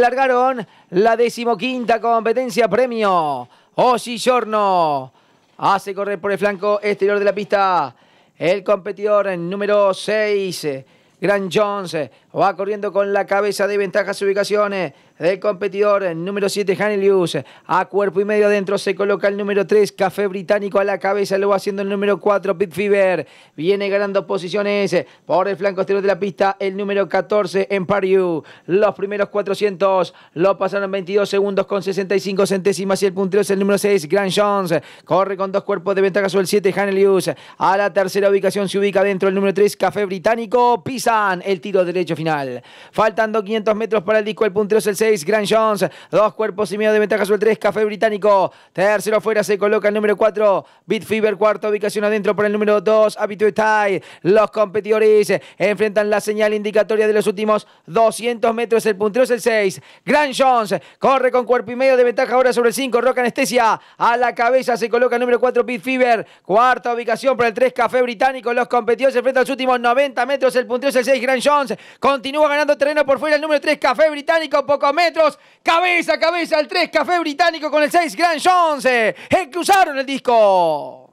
Largaron la decimoquinta competencia premio. Osi Jorno hace correr por el flanco exterior de la pista. El competidor número 6, Gran Jones, va corriendo con la cabeza de ventaja su ubicación del competidor número 7 Hanelius a cuerpo y medio adentro se coloca el número 3 Café Británico a la cabeza lo va haciendo el número 4 Pit Fever viene ganando posiciones por el flanco exterior de la pista el número 14 Pariu. los primeros 400 lo pasaron 22 segundos con 65 centésimas y el puntero es el número 6 Grand Jones corre con dos cuerpos de ventaja sobre el 7 Hanelius a la tercera ubicación se ubica dentro el número 3 Café Británico pisan el tiro derecho final faltando 500 metros para el disco el puntero es el 6 6, Grand Jones. Dos cuerpos y medio de ventaja sobre el 3, Café Británico. Tercero afuera se coloca el número 4, Bit Fever. Cuarta ubicación adentro por el número 2, Habitude Tide. Los competidores enfrentan la señal indicatoria de los últimos 200 metros. El puntero es el 6, Grand Jones. Corre con cuerpo y medio de ventaja ahora sobre el 5, Roca Anestesia. A la cabeza se coloca el número 4, Bit Fever. Cuarta ubicación por el 3, Café Británico. Los competidores enfrentan los últimos 90 metros. El puntero es el 6, Grand Jones. Continúa ganando terreno por fuera el número 3, Café Británico. Poco metros. Cabeza a cabeza al 3, Café Británico con el 6, Grand Jones. Eh, eh, cruzaron el disco.